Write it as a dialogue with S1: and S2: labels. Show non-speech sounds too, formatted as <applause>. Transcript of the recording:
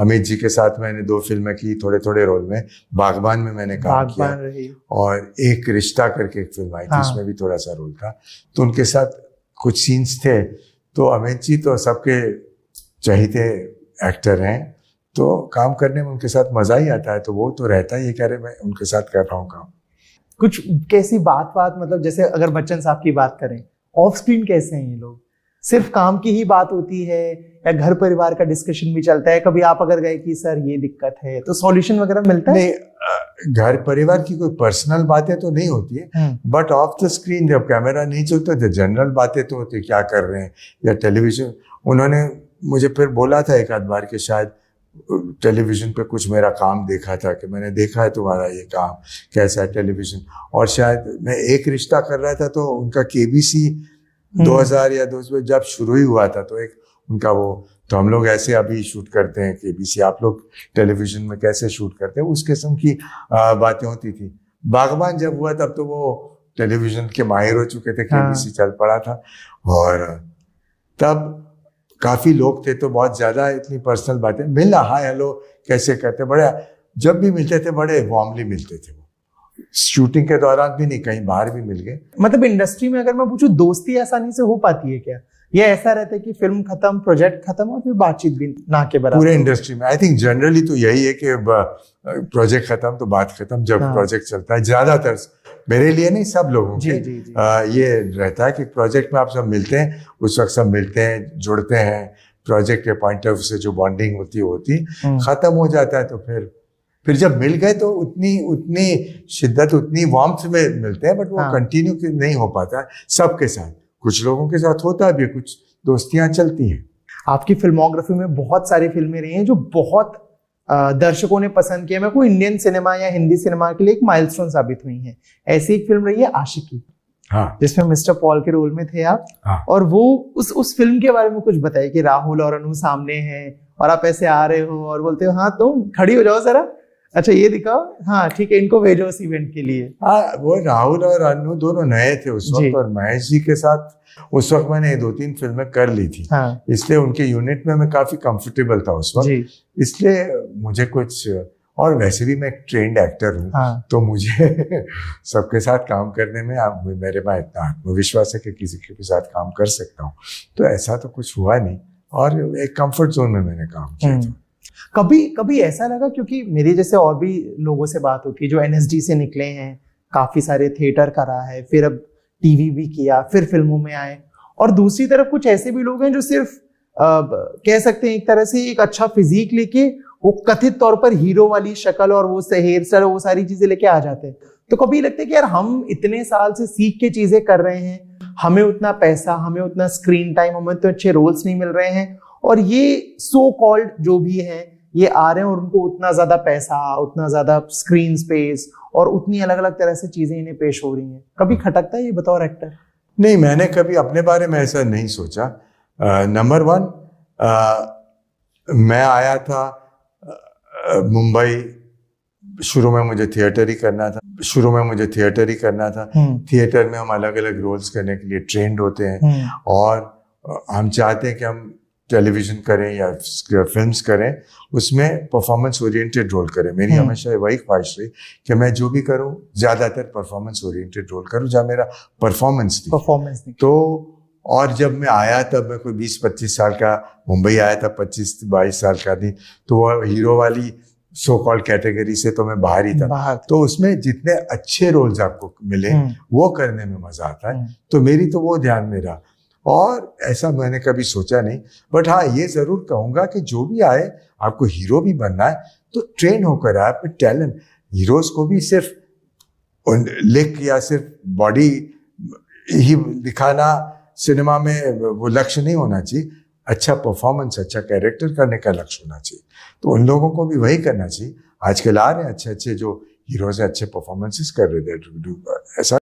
S1: अमित जी के साथ मैंने दो फिल्में की थोड़े थोड़े रोल में बागबान में मैंने काम किया और एक रिश्ता करके एक फिल्म आई थी हाँ। उसमें भी थोड़ा सा रोल था तो उनके साथ कुछ सीन्स थे तो अमित जी तो सबके चाहते एक्टर हैं तो काम करने में उनके साथ मज़ा ही आता है तो वो तो रहता ही कह रहे मैं उनके साथ कर रहा हूँ
S2: काम कुछ कैसी बात बात मतलब जैसे अगर बच्चन साहब की बात करें ऑफ स्क्रीन कैसे हैं ये लोग सिर्फ काम की ही बात होती है या घर परिवार का डिस्कशन भी चलता है कभी आप अगर गए कि सर ये दिक्कत है तो सॉल्यूशन वगैरह मिलता है
S1: नहीं घर परिवार की कोई पर्सनल बातें तो नहीं होती है बट ऑफ द स्क्रीन जब कैमरा नहीं चलता जब जनरल बातें तो होती क्या कर रहे हैं या टेलीविजन उन्होंने मुझे फिर बोला था एक आध बार के शायद टेलीविज़न पे कुछ मेरा काम देखा था कि मैंने देखा है तुम्हारा ये काम कैसा है टेलीविज़न और शायद मैं एक रिश्ता कर रहा था तो उनका के 2000 हम्म। या दो जब शुरू ही हुआ था तो एक उनका वो तो हम लोग ऐसे अभी शूट करते हैं के बीसी आप लोग टेलीविजन में कैसे शूट करते हैं उस किस्म की बातें होती थी बागबान जब हुआ तब तो वो टेलीविजन के माहिर हो चुके थे के हाँ। सी चल पड़ा था और तब काफ़ी लोग थे तो बहुत ज़्यादा इतनी पर्सनल बातें मिलना हाय हेलो कैसे करते बड़े जब भी मिलते थे बड़े वार्मली मिलते थे वो शूटिंग के दौरान भी नहीं कहीं बाहर भी मिल गए
S2: मतलब इंडस्ट्री में अगर मैं पूछू दोस्ती आसानी से हो पाती है क्या ये ऐसा रहता है कि फिल्म खत्म प्रोजेक्ट खत्म और फिर बातचीत भी ना के बराबर पूरे इंडस्ट्री
S1: में आई थिंक जनरली तो यही है कि प्रोजेक्ट खत्म तो बात खत्म जब हाँ। प्रोजेक्ट चलता है ज्यादातर मेरे लिए नहीं सब लोगों के जी, जी, आ, ये रहता है कि प्रोजेक्ट में आप सब मिलते हैं उस वक्त सब मिलते हैं जुड़ते हैं प्रोजेक्ट के पॉइंट ऑफ से जो बॉन्डिंग होती होती हम्म। खत्म हो जाता है तो फिर फिर जब मिल गए तो उतनी उतनी शिद्दत उतनी वार्म में मिलते हैं बट वो कंटिन्यू हाँ। नहीं हो पाता है सबके साथ कुछ लोगों के
S2: साथ होता भी है कुछ दोस्तियां चलती हैं आपकी फिल्मोग्राफी में बहुत सारी फिल्में रही हैं जो बहुत दर्शकों ने पसंद किया मैं कोई इंडियन सिनेमा या हिंदी सिनेमा के लिए एक माइलस्टोन साबित हुई है ऐसी एक फिल्म रही है आशिकी हाँ। जिसमें मिस्टर पॉल के रोल में थे आप हाँ। और वो उस उस फिल्म के बारे में कुछ बताइए कि राहुल और अनु सामने हैं और आप ऐसे आ रहे हो और बोलते हो हाँ तुम तो खड़ी हो जाओ जरा अच्छा ये दिखाओ हाँ ठीक है इनको भेजो उस इवेंट
S1: के लिए हाँ वो राहुल और अनु दोनों नए थे उस वक्त और महेश जी के साथ उस वक्त मैंने दो तीन फिल्में कर ली थी हाँ। इसलिए उनके यूनिट में मैं काफी कंफर्टेबल था उस वक्त इसलिए मुझे कुछ और वैसे भी मैं एक ट्रेंड एक्टर हूँ हाँ। तो मुझे <laughs> सबके साथ काम करने में मेरे पास इतना आत्मविश्वास है कि किसी के भी साथ काम कर सकता हूँ तो ऐसा तो कुछ हुआ नहीं और एक कंफर्ट जोन में मैंने काम किया हम्म। था
S2: कभी कभी ऐसा लगा क्योंकि मेरे जैसे और भी लोगों से बात होती है जो एन से निकले हैं काफ़ी सारे थिएटर करा है फिर अब टीवी भी किया फिर फिल्मों में आए और दूसरी तरफ कुछ ऐसे भी लोग हैं जो सिर्फ आ, कह सकते हैं एक तरह से एक अच्छा फिजिक लेके वो कथित तौर पर हीरो वाली शक्ल और वो हेयर स्टाइल वो सारी चीजें लेके आ जाते हैं तो कभी लगता है कि यार हम इतने साल से सीख के चीजें कर रहे हैं हमें उतना पैसा हमें उतना स्क्रीन टाइम हमें तो अच्छे रोल्स नहीं मिल रहे हैं और ये सो कॉल्ड जो भी हैं ये आ रहे हैं और उनको उतना ज़्यादा पैसा उतना ज़्यादा स्क्रीन स्पेस और उतनी अलग अलग तरह से चीज़ें इन्हें पेश हो रही हैं कभी खटकता है ये बतौर एक्टर नहीं मैंने कभी अपने बारे
S1: में ऐसा नहीं सोचा नंबर uh, वन uh, मैं आया था uh, मुंबई शुरू में मुझे थिएटर ही करना था शुरू में मुझे थिएटर ही करना था थिएटर हम्म। में हम अलग अलग रोल्स करने के लिए ट्रेंड होते हैं हम्म। और हम चाहते हैं कि हम टेलीविजन करें या फिल्म करें उसमें परफॉर्मेंस ओरिएंटेड रोल करें मेरी हम्म। हमेशा वही ख्वाहिश रही कि मैं जो भी करूं ज़्यादातर परफॉर्मेंस ओरिएंटेड रोल करूं जहां मेरा परफॉर्मेंस परफॉर्मेंस तो और जब मैं आया तब मैं कोई बीस पच्चीस साल का मुंबई आया था पच्चीस बाईस साल का थी तो वो हीरो वाली सो कॉल कैटेगरी से तो मैं बाहर ही था बाहर तो उसमें जितने अच्छे रोल्स आपको मिले हम्म। वो करने में मजा आता है हम्म। तो मेरी तो वो ध्यान में रहा और ऐसा मैंने कभी सोचा नहीं बट हाँ ये ज़रूर कहूंगा कि जो भी आए आपको हीरो भी बनना है तो ट्रेन होकर आए आप टैलेंट हीरोज़ को भी सिर्फ लिख या सिर्फ बॉडी ही दिखाना सिनेमा में वो लक्ष्य नहीं होना चाहिए अच्छा परफॉर्मेंस अच्छा कैरेक्टर करने का लक्ष्य होना चाहिए तो उन लोगों को भी वही करना चाहिए आजकल आ रहे हैं अच्छे अच्छे जो हीरोज अच्छे परफॉर्मेंसेस कर रहे थे ऐसा